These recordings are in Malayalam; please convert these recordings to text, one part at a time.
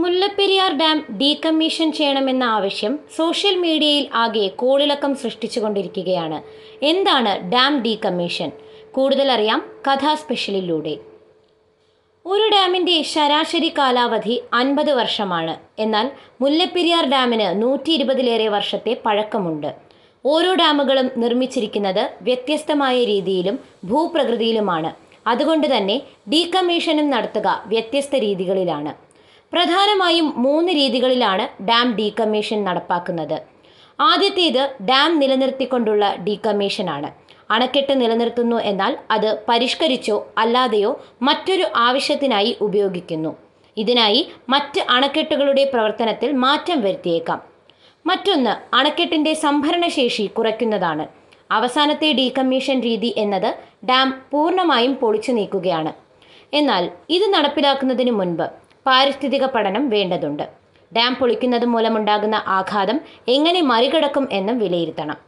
മുല്ലപ്പെരിയാർ ഡാം ഡീകമ്മീഷൻ ചെയ്യണമെന്ന ആവശ്യം സോഷ്യൽ മീഡിയയിൽ ആകെ കോളിളക്കം സൃഷ്ടിച്ചുകൊണ്ടിരിക്കുകയാണ് എന്താണ് ഡാം ഡീകമ്മീഷൻ കൂടുതൽ അറിയാം കഥാ സ്പെഷ്യലിലൂടെ ഒരു ഡാമിൻ്റെ ശരാശരി കാലാവധി അൻപത് വർഷമാണ് എന്നാൽ മുല്ലപ്പെരിയാർ ഡാമിന് നൂറ്റി ഇരുപതിലേറെ വർഷത്തെ പഴക്കമുണ്ട് ഓരോ ഡാമുകളും നിർമ്മിച്ചിരിക്കുന്നത് വ്യത്യസ്തമായ രീതിയിലും ഭൂപ്രകൃതിയിലുമാണ് അതുകൊണ്ട് തന്നെ ഡീകമ്മീഷനും നടത്തുക വ്യത്യസ്ത രീതികളിലാണ് പ്രധാനമായും മൂന്ന് രീതികളിലാണ് ഡാം ഡീകമ്മീഷൻ നടപ്പാക്കുന്നത് ആദ്യത്തേത് ഡാം നിലനിർത്തിക്കൊണ്ടുള്ള ഡീകമ്മീഷനാണ് അണക്കെട്ട് നിലനിർത്തുന്നു എന്നാൽ അത് പരിഷ്കരിച്ചോ അല്ലാതെയോ മറ്റൊരു ആവശ്യത്തിനായി ഉപയോഗിക്കുന്നു ഇതിനായി മറ്റ് അണക്കെട്ടുകളുടെ പ്രവർത്തനത്തിൽ മാറ്റം വരുത്തിയേക്കാം മറ്റൊന്ന് അണക്കെട്ടിൻ്റെ സംഭരണശേഷി കുറയ്ക്കുന്നതാണ് അവസാനത്തെ ഡീകമ്മീഷൻ രീതി എന്നത് ഡാം പൂർണ്ണമായും പൊളിച്ചു നീക്കുകയാണ് എന്നാൽ ഇത് നടപ്പിലാക്കുന്നതിന് മുൻപ് പാരിസ്ഥിതിക പഠനം വേണ്ടതുണ്ട് ഡാം പൊളിക്കുന്നത് മൂലമുണ്ടാകുന്ന ആഘാതം എങ്ങനെ മറികടക്കും എന്നും വിലയിരുത്തണം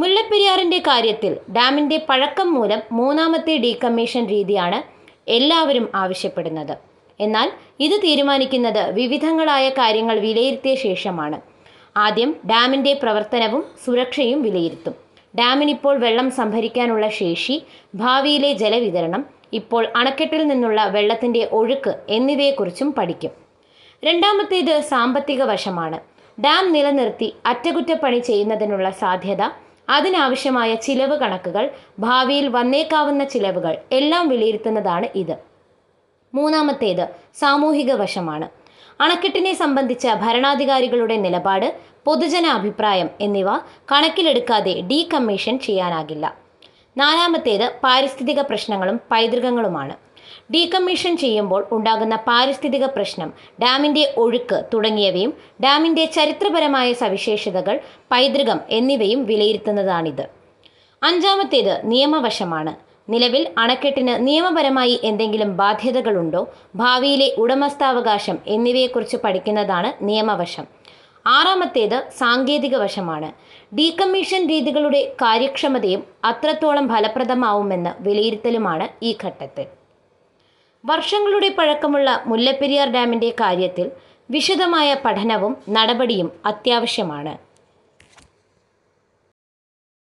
മുല്ലപ്പെരിയാറിൻ്റെ കാര്യത്തിൽ ഡാമിൻ്റെ പഴക്കം മൂലം മൂന്നാമത്തെ ഡീകമ്മീഷൻ രീതിയാണ് എല്ലാവരും ആവശ്യപ്പെടുന്നത് എന്നാൽ ഇത് തീരുമാനിക്കുന്നത് വിവിധങ്ങളായ കാര്യങ്ങൾ വിലയിരുത്തിയ ശേഷമാണ് ആദ്യം ഡാമിൻ്റെ പ്രവർത്തനവും സുരക്ഷയും വിലയിരുത്തും ഡാമിനിപ്പോൾ വെള്ളം സംഭരിക്കാനുള്ള ശേഷി ഭാവിയിലെ ജലവിതരണം ഇപ്പോൾ അണക്കെട്ടിൽ നിന്നുള്ള വെള്ളത്തിൻ്റെ ഒഴുക്ക് എന്നിവയെക്കുറിച്ചും പഠിക്കും രണ്ടാമത്തേത് സാമ്പത്തിക വശമാണ് ഡാം നിലനിർത്തി അറ്റകുറ്റപ്പണി ചെയ്യുന്നതിനുള്ള സാധ്യത അതിനാവശ്യമായ ചിലവ് കണക്കുകൾ ഭാവിയിൽ വന്നേക്കാവുന്ന ചിലവുകൾ എല്ലാം വിലയിരുത്തുന്നതാണ് ഇത് മൂന്നാമത്തേത് സാമൂഹിക വശമാണ് അണക്കെട്ടിനെ സംബന്ധിച്ച ഭരണാധികാരികളുടെ നിലപാട് പൊതുജന അഭിപ്രായം എന്നിവ കണക്കിലെടുക്കാതെ കമ്മീഷൻ ചെയ്യാനാകില്ല നാലാമത്തേത് പാരിസ്ഥിതിക പ്രശ്നങ്ങളും പൈതൃകങ്ങളുമാണ് ഡീകമ്മീഷൻ ചെയ്യുമ്പോൾ ഉണ്ടാകുന്ന പാരിസ്ഥിതിക പ്രശ്നം ഡാമിൻ്റെ ഒഴുക്ക് തുടങ്ങിയവയും ഡാമിൻ്റെ ചരിത്രപരമായ സവിശേഷതകൾ പൈതൃകം എന്നിവയും വിലയിരുത്തുന്നതാണിത് അഞ്ചാമത്തേത് നിയമവശമാണ് നിലവിൽ അണക്കെട്ടിന് നിയമപരമായി എന്തെങ്കിലും ബാധ്യതകളുണ്ടോ ഭാവിയിലെ ഉടമസ്ഥാവകാശം എന്നിവയെക്കുറിച്ച് പഠിക്കുന്നതാണ് നിയമവശം ആറാമത്തേത് സാങ്കേതിക വശമാണ് ഡീകമ്മീഷൻ രീതികളുടെ കാര്യക്ഷമതയും അത്രത്തോളം ഫലപ്രദമാവുമെന്ന വിലയിരുത്തലുമാണ് ഈ ഘട്ടത്തിൽ വർഷങ്ങളുടെ പഴക്കമുള്ള മുല്ലപ്പെരിയാർ ഡാമിൻ്റെ കാര്യത്തിൽ വിശദമായ പഠനവും നടപടിയും അത്യാവശ്യമാണ്